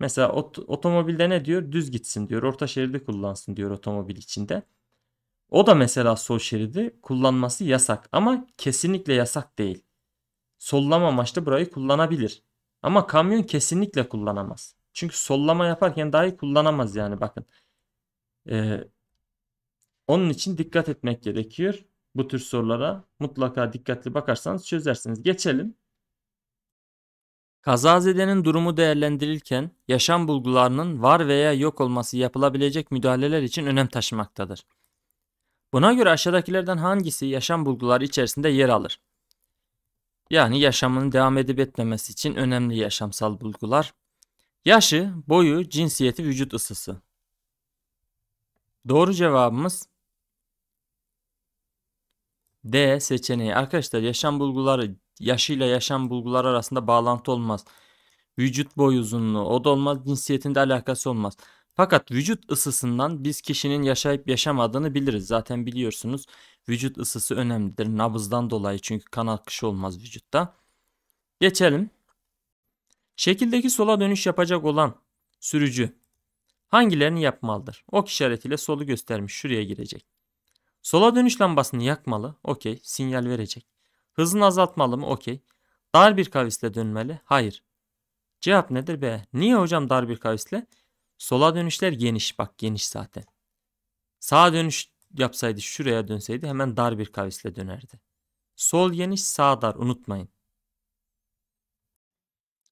Mesela ot otomobilde ne diyor? Düz gitsin diyor. Orta şeridi kullansın diyor otomobil içinde. O da mesela sol şeridi kullanması yasak ama kesinlikle yasak değil. Sollama amaçlı burayı kullanabilir. Ama kamyon kesinlikle kullanamaz. Çünkü sollama yaparken dahi kullanamaz yani bakın. Ee, onun için dikkat etmek gerekiyor. Bu tür sorulara mutlaka dikkatli bakarsanız çözersiniz. Geçelim. Kazazedenin durumu değerlendirilirken yaşam bulgularının var veya yok olması yapılabilecek müdahaleler için önem taşımaktadır. Buna göre aşağıdakilerden hangisi yaşam bulguları içerisinde yer alır? Yani yaşamın devam edip etmemesi için önemli yaşamsal bulgular. Yaşı, boyu, cinsiyeti, vücut ısısı. Doğru cevabımız D seçeneği. Arkadaşlar yaşam bulguları yaşıyla yaşam bulguları arasında bağlantı olmaz. Vücut boy uzunluğu o da olmaz cinsiyetinde alakası olmaz. Fakat vücut ısısından biz kişinin yaşayıp yaşamadığını biliriz. Zaten biliyorsunuz vücut ısısı önemlidir. Nabızdan dolayı çünkü kan akışı olmaz vücutta. Geçelim. Şekildeki sola dönüş yapacak olan sürücü hangilerini yapmalıdır? Ok işaretiyle solu göstermiş. Şuraya girecek. Sola dönüş lambasını yakmalı. Okey. Sinyal verecek. Hızını azaltmalı mı? Okey. Dar bir kavisle dönmeli. Hayır. Cevap nedir be? Niye hocam dar bir kavisle? Sola dönüşler geniş bak geniş zaten. Sağa dönüş yapsaydı şuraya dönseydi hemen dar bir kavisle dönerdi. Sol geniş sağ dar unutmayın.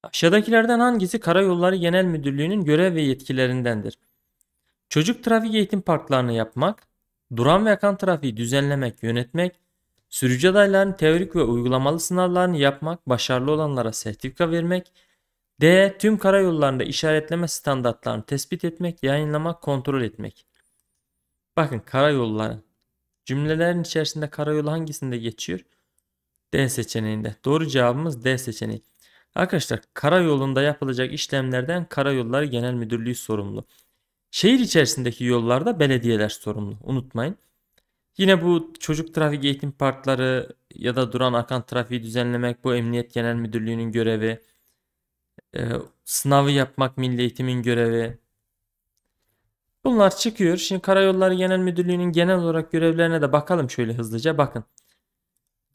Aşağıdakilerden hangisi Karayolları Genel Müdürlüğü'nün görev ve yetkilerindendir? Çocuk trafik eğitim parklarını yapmak, duran ve akan trafiği düzenlemek, yönetmek, sürücü adaylarının teorik ve uygulamalı sınavlarını yapmak, başarılı olanlara sertifika vermek, D. Tüm karayollarında işaretleme standartlarını tespit etmek, yayınlamak, kontrol etmek. Bakın karayolları. Cümlelerin içerisinde karayolu hangisinde geçiyor? D seçeneğinde. Doğru cevabımız D seçeneği. Arkadaşlar karayolunda yapılacak işlemlerden Karayolları Genel Müdürlüğü sorumlu. Şehir içerisindeki yollarda belediyeler sorumlu. Unutmayın. Yine bu çocuk trafik eğitim parkları ya da duran akan trafiği düzenlemek bu Emniyet Genel Müdürlüğü'nün görevi e, sınavı yapmak milli eğitimin görevi. Bunlar çıkıyor. Şimdi Karayolları Genel Müdürlüğü'nün genel olarak görevlerine de bakalım şöyle hızlıca. Bakın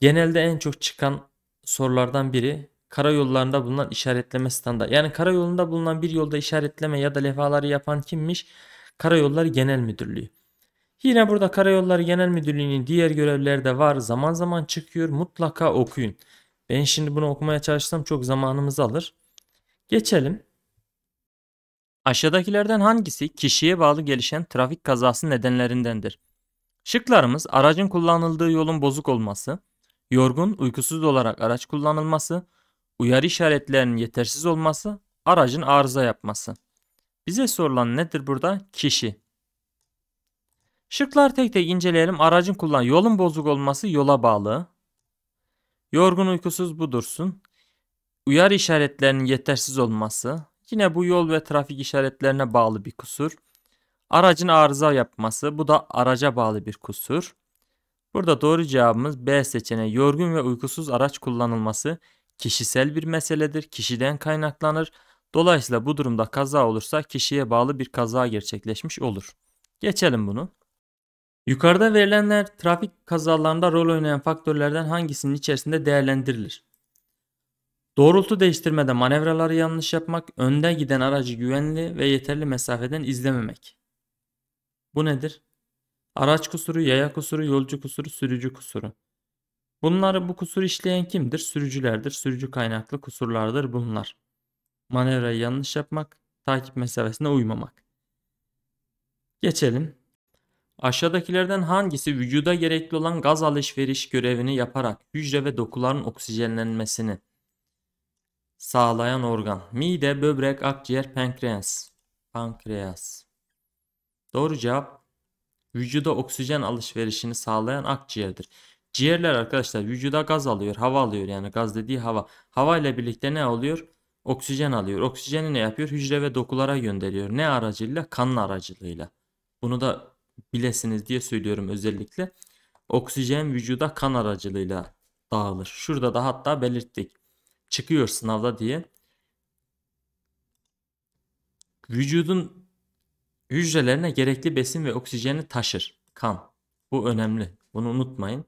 genelde en çok çıkan sorulardan biri karayollarında bulunan işaretleme standartı. Yani karayolunda bulunan bir yolda işaretleme ya da levhaları yapan kimmiş? Karayolları Genel Müdürlüğü. Yine burada Karayolları Genel Müdürlüğü'nün diğer görevleri de var. Zaman zaman çıkıyor. Mutlaka okuyun. Ben şimdi bunu okumaya çalışsam çok zamanımız alır. Geçelim. Aşağıdakilerden hangisi kişiye bağlı gelişen trafik kazası nedenlerindendir? Şıklarımız aracın kullanıldığı yolun bozuk olması, yorgun, uykusuz olarak araç kullanılması, uyarı işaretlerinin yetersiz olması, aracın arıza yapması. Bize sorulan nedir burada? Kişi. Şıklar tek tek inceleyelim. Aracın kullan yolun bozuk olması yola bağlı. Yorgun uykusuz budursun uyar işaretlerinin yetersiz olması, yine bu yol ve trafik işaretlerine bağlı bir kusur. Aracın arıza yapması, bu da araca bağlı bir kusur. Burada doğru cevabımız B seçeneği yorgun ve uykusuz araç kullanılması kişisel bir meseledir, kişiden kaynaklanır. Dolayısıyla bu durumda kaza olursa kişiye bağlı bir kaza gerçekleşmiş olur. Geçelim bunu. Yukarıda verilenler trafik kazalarında rol oynayan faktörlerden hangisinin içerisinde değerlendirilir? Doğrultu değiştirmede manevraları yanlış yapmak, önde giden aracı güvenli ve yeterli mesafeden izlememek. Bu nedir? Araç kusuru, yaya kusuru, yolcu kusuru, sürücü kusuru. Bunları bu kusur işleyen kimdir? Sürücülerdir. Sürücü kaynaklı kusurlardır bunlar. Manevrayı yanlış yapmak, takip mesafesine uymamak. Geçelim. Aşağıdakilerden hangisi vücuda gerekli olan gaz alışveriş görevini yaparak hücre ve dokuların oksijenlenmesini sağlayan organ. Mide, böbrek, akciğer, pankreas. Pankreas. Doğru cevap vücuda oksijen alışverişini sağlayan akciğerdir. Ciğerler arkadaşlar vücuda gaz alıyor, hava alıyor yani gaz dediği hava. Hava ile birlikte ne oluyor? Oksijen alıyor. Oksijeni ne yapıyor? Hücre ve dokulara gönderiyor. Ne aracılığıyla? Kanın aracılığıyla. Bunu da bilesiniz diye söylüyorum özellikle. Oksijen vücuda kan aracılığıyla dağılır. Şurada da hatta belirttik çıkıyor sınavda diye. Vücudun hücrelerine gerekli besin ve oksijeni taşır kan. Bu önemli. Bunu unutmayın.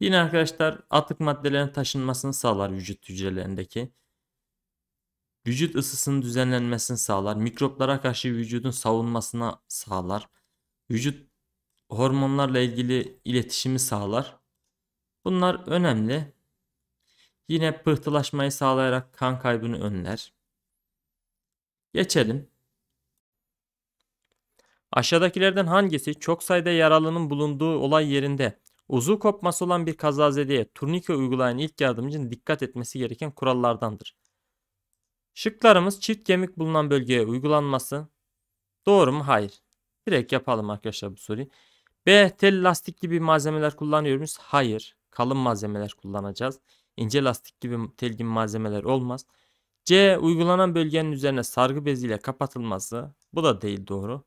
Yine arkadaşlar atık maddelerin taşınmasını sağlar vücut hücrelerindeki. Vücut ısısının düzenlenmesini sağlar. Mikroplara karşı vücudun savunmasına sağlar. Vücut hormonlarla ilgili iletişimi sağlar. Bunlar önemli. Yine pıhtılaşmayı sağlayarak kan kaybını önler. Geçelim. Aşağıdakilerden hangisi çok sayıda yaralının bulunduğu olay yerinde uzu kopması olan bir kazazedeye turnike uygulayan ilk yardımcının dikkat etmesi gereken kurallardandır? Şıklarımız çift kemik bulunan bölgeye uygulanması. Doğru mu? Hayır. Direkt yapalım arkadaşlar bu soruyu. B. Tel lastik gibi malzemeler kullanıyoruz. Hayır. Kalın malzemeler kullanacağız ince lastik gibi telgin malzemeler olmaz. C. Uygulanan bölgenin üzerine sargı beziyle kapatılması. Bu da değil doğru.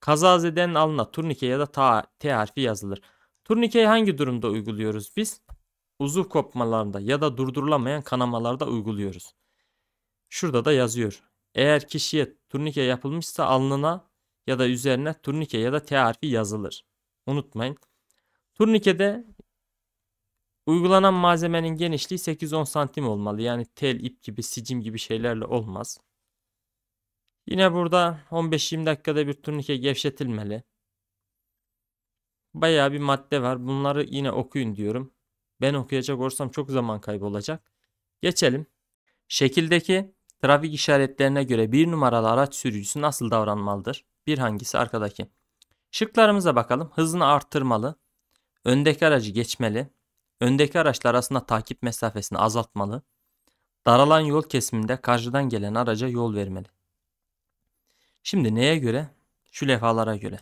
Kazazeden alnına turnike ya da ta, T harfi yazılır. Turnikeyi hangi durumda uyguluyoruz biz? Uzuv kopmalarında ya da durdurulamayan kanamalarda uyguluyoruz. Şurada da yazıyor. Eğer kişiye turnike yapılmışsa alnına ya da üzerine turnike ya da T harfi yazılır. Unutmayın. Turnikede Uygulanan malzemenin genişliği 8-10 santim olmalı. Yani tel, ip gibi, sicim gibi şeylerle olmaz. Yine burada 15-20 dakikada bir turnike gevşetilmeli. Bayağı bir madde var. Bunları yine okuyun diyorum. Ben okuyacak olursam çok zaman kaybolacak. Geçelim. Şekildeki trafik işaretlerine göre bir numaralı araç sürücüsü nasıl davranmalıdır? Bir hangisi arkadaki? Şıklarımıza bakalım. Hızını arttırmalı. Öndeki aracı geçmeli. Öndeki araçlar arasında takip mesafesini azaltmalı. Daralan yol kesiminde karşıdan gelen araca yol vermeli. Şimdi neye göre? Şu levhalara göre.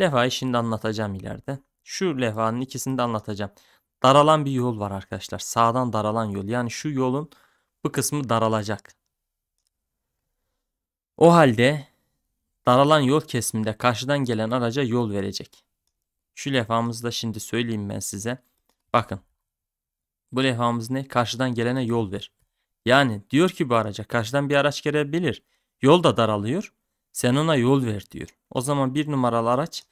Levhayı şimdi anlatacağım ileride. Şu levhanın ikisini de anlatacağım. Daralan bir yol var arkadaşlar. Sağdan daralan yol. Yani şu yolun bu kısmı daralacak. O halde daralan yol kesiminde karşıdan gelen araca yol verecek. Şu levhamızı da şimdi söyleyeyim ben size. Bakın. Bu levhamız ne? Karşıdan gelene yol ver. Yani diyor ki bu araca karşıdan bir araç gelebilir. Yol da daralıyor. Sen ona yol ver diyor. O zaman bir numaralı araç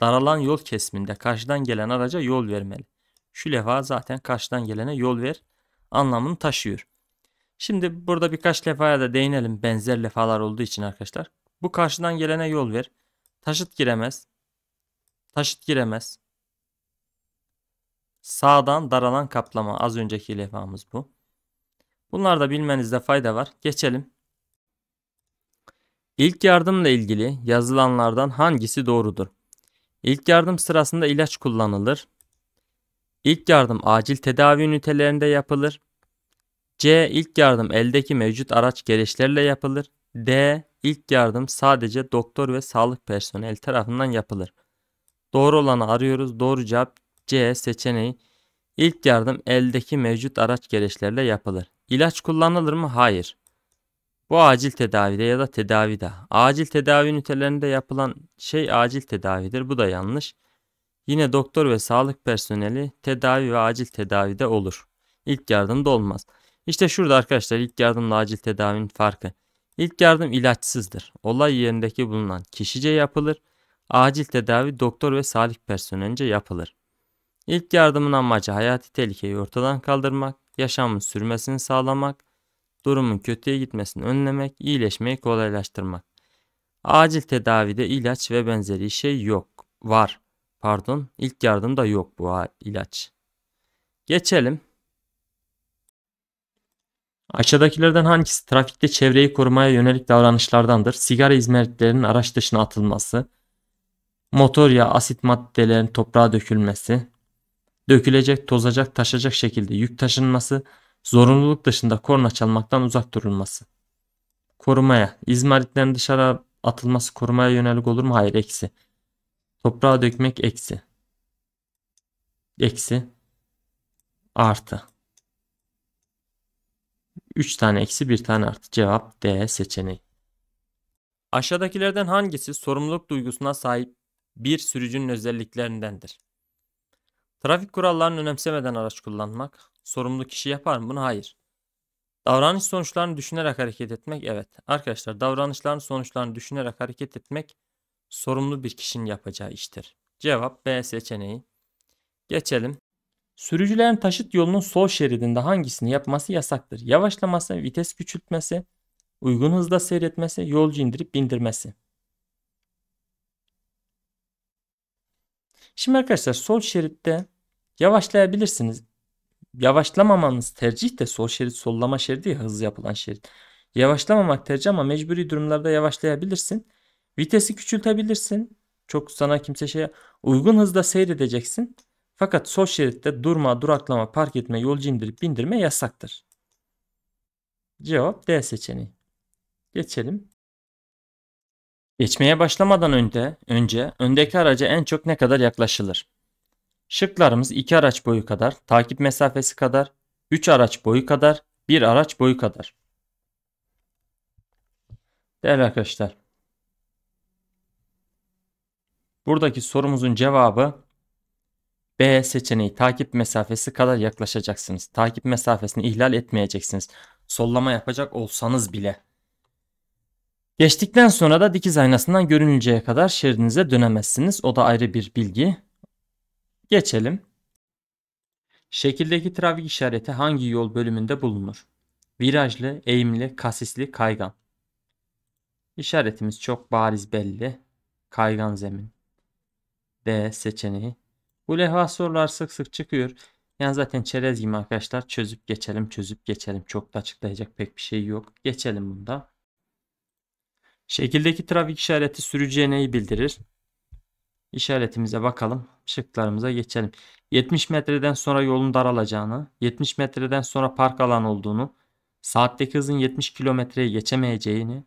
daralan yol kesiminde karşıdan gelen araca yol vermeli. Şu levha zaten karşıdan gelene yol ver anlamını taşıyor. Şimdi burada birkaç levhaya da değinelim benzer levhalar olduğu için arkadaşlar. Bu karşıdan gelene yol ver. Taşıt giremez. Taşıt giremez. Sağdan daralan kaplama. Az önceki levhamız bu. Bunlar da bilmenizde fayda var. Geçelim. İlk yardımla ilgili yazılanlardan hangisi doğrudur? İlk yardım sırasında ilaç kullanılır. İlk yardım acil tedavi ünitelerinde yapılır. C. İlk yardım eldeki mevcut araç gereçlerle yapılır. D. İlk yardım sadece doktor ve sağlık personeli tarafından yapılır. Doğru olanı arıyoruz. Doğru cevap C seçeneği ilk yardım eldeki mevcut araç gereçlerle yapılır. İlaç kullanılır mı? Hayır. Bu acil tedavide ya da tedavide. Acil tedavi ünitelerinde yapılan şey acil tedavidir. Bu da yanlış. Yine doktor ve sağlık personeli tedavi ve acil tedavide olur. İlk yardımda olmaz. İşte şurada arkadaşlar ilk yardımla acil tedavinin farkı. İlk yardım ilaçsızdır. Olay yerindeki bulunan kişice yapılır. Acil tedavi doktor ve sağlık personelince yapılır. İlk yardımın amacı hayati tehlikeyi ortadan kaldırmak, yaşamın sürmesini sağlamak, durumun kötüye gitmesini önlemek, iyileşmeyi kolaylaştırmak. Acil tedavide ilaç ve benzeri şey yok. Var. Pardon, ilk yardımda yok bu ilaç. Geçelim. Aşağıdakilerden hangisi trafikte çevreyi korumaya yönelik davranışlardandır? Sigara izmaritlerinin araç dışına atılması, motor ya asit maddelerin toprağa dökülmesi, dökülecek, tozacak, taşacak şekilde yük taşınması, zorunluluk dışında korna çalmaktan uzak durulması. Korumaya, izmaritlerin dışarı atılması korumaya yönelik olur mu? Hayır, eksi. Toprağa dökmek eksi. Eksi. Artı. 3 tane eksi 1 tane artı. Cevap D seçeneği. Aşağıdakilerden hangisi sorumluluk duygusuna sahip bir sürücünün özelliklerindendir? Trafik kurallarını önemsemeden araç kullanmak sorumlu kişi yapar mı? Bunu hayır. Davranış sonuçlarını düşünerek hareket etmek evet. Arkadaşlar davranışların sonuçlarını düşünerek hareket etmek sorumlu bir kişinin yapacağı iştir. Cevap B seçeneği. Geçelim. Sürücülerin taşıt yolunun sol şeridinde hangisini yapması yasaktır? Yavaşlaması, vites küçültmesi, uygun hızda seyretmesi, yolcu indirip bindirmesi. Şimdi arkadaşlar sol şeritte Yavaşlayabilirsiniz. Yavaşlamamanız tercih de sol şerit sollama şeridi ya hızlı yapılan şerit. Yavaşlamamak tercih ama mecburi durumlarda yavaşlayabilirsin. Vitesi küçültebilirsin. Çok sana kimse şey uygun hızda seyredeceksin. Fakat sol şeritte durma, duraklama, park etme, yolcu indirip bindirme yasaktır. Cevap D seçeneği. Geçelim. Geçmeye başlamadan önce, önce öndeki araca en çok ne kadar yaklaşılır? Şıklarımız 2 araç boyu kadar, takip mesafesi kadar, 3 araç boyu kadar, 1 araç boyu kadar. Değerli arkadaşlar. Buradaki sorumuzun cevabı B seçeneği takip mesafesi kadar yaklaşacaksınız. Takip mesafesini ihlal etmeyeceksiniz. Sollama yapacak olsanız bile. Geçtikten sonra da dikiz aynasından görünüleceği kadar şeridinize dönemezsiniz. O da ayrı bir bilgi. Geçelim. Şekildeki trafik işareti hangi yol bölümünde bulunur? Virajlı, eğimli, kasisli, kaygan. İşaretimiz çok bariz belli. Kaygan zemin. D seçeneği. Bu levha sorular sık sık çıkıyor. Yani zaten çerez gibi arkadaşlar çözüp geçelim çözüp geçelim. Çok da açıklayacak pek bir şey yok. Geçelim bunda. Şekildeki trafik işareti sürücüye neyi bildirir? İşaretimize bakalım şıklarımıza geçelim. 70 metreden sonra yolun daralacağını, 70 metreden sonra park alan olduğunu, saatteki hızın 70 kilometreye geçemeyeceğini,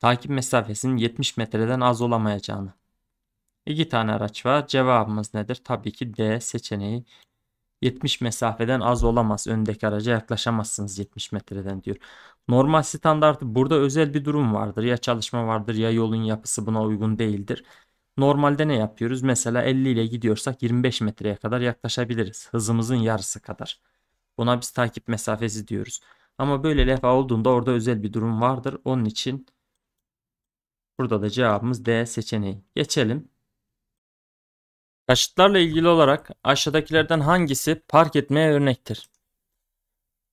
takip mesafesinin 70 metreden az olamayacağını. İki tane araç var. Cevabımız nedir? Tabii ki D seçeneği 70 mesafeden az olamaz. Öndeki araca yaklaşamazsınız 70 metreden diyor. Normal standartı burada özel bir durum vardır. Ya çalışma vardır ya yolun yapısı buna uygun değildir. Normalde ne yapıyoruz? Mesela 50 ile gidiyorsak 25 metreye kadar yaklaşabiliriz. Hızımızın yarısı kadar. Buna biz takip mesafesi diyoruz. Ama böyle lefa olduğunda orada özel bir durum vardır. Onun için burada da cevabımız D seçeneği. Geçelim. Taşıtlarla ilgili olarak aşağıdakilerden hangisi park etmeye örnektir?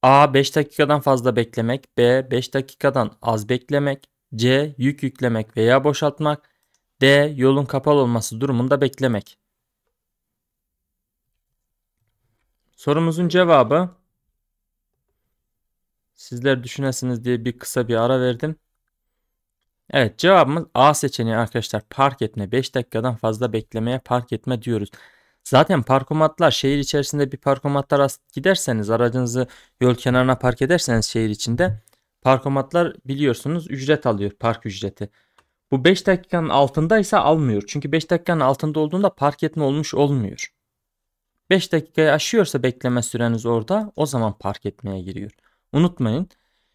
A. 5 dakikadan fazla beklemek. B. 5 dakikadan az beklemek. C. Yük yüklemek veya boşaltmak. D. Yolun kapalı olması durumunda beklemek. Sorumuzun cevabı sizler düşünesiniz diye bir kısa bir ara verdim. Evet cevabımız A seçeneği arkadaşlar park etme 5 dakikadan fazla beklemeye park etme diyoruz. Zaten parkomatlar şehir içerisinde bir parkomatlara giderseniz aracınızı yol kenarına park ederseniz şehir içinde parkomatlar biliyorsunuz ücret alıyor park ücreti. Bu 5 dakikanın altındaysa almıyor. Çünkü 5 dakikanın altında olduğunda park etme olmuş olmuyor. 5 dakikayı aşıyorsa bekleme süreniz orada o zaman park etmeye giriyor. Unutmayın.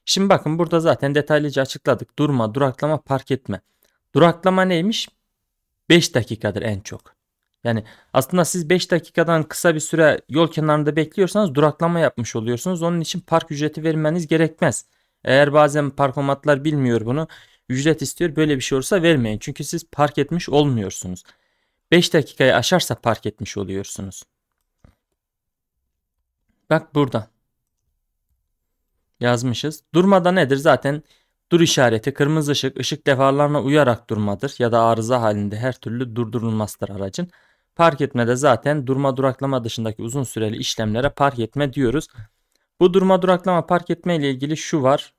Şimdi bakın burada zaten detaylıca açıkladık. Durma, duraklama, park etme. Duraklama neymiş? 5 dakikadır en çok. Yani aslında siz 5 dakikadan kısa bir süre yol kenarında bekliyorsanız duraklama yapmış oluyorsunuz. Onun için park ücreti vermeniz gerekmez. Eğer bazen parkomatlar bilmiyor bunu ücret istiyor. Böyle bir şey olursa vermeyin. Çünkü siz park etmiş olmuyorsunuz. 5 dakikayı aşarsa park etmiş oluyorsunuz. Bak burada. Yazmışız. Durmada nedir? Zaten dur işareti kırmızı ışık, ışık defalarına uyarak durmadır ya da arıza halinde her türlü durdurulmazdır aracın. Park etmede zaten durma duraklama dışındaki uzun süreli işlemlere park etme diyoruz. Bu durma duraklama park etme ile ilgili şu var.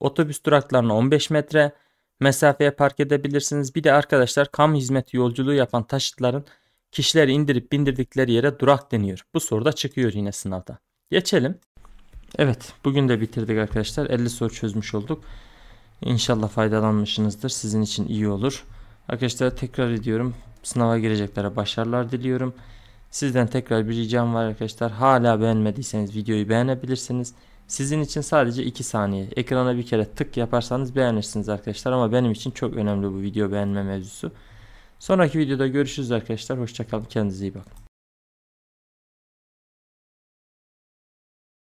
Otobüs duraklarına 15 metre mesafeye park edebilirsiniz. Bir de arkadaşlar kamu hizmeti yolculuğu yapan taşıtların kişileri indirip bindirdikleri yere durak deniyor. Bu soruda çıkıyor yine sınavda. Geçelim. Evet bugün de bitirdik arkadaşlar. 50 soru çözmüş olduk. İnşallah faydalanmışsınızdır. Sizin için iyi olur. Arkadaşlar tekrar ediyorum. Sınava gireceklere başarılar diliyorum. Sizden tekrar bir ricam var arkadaşlar. Hala beğenmediyseniz videoyu beğenebilirsiniz. Sizin için sadece 2 saniye. Ekrana bir kere tık yaparsanız beğenirsiniz arkadaşlar ama benim için çok önemli bu video beğenme mevzusu. Sonraki videoda görüşürüz arkadaşlar. Hoşçakalın. Kendinize iyi bakın.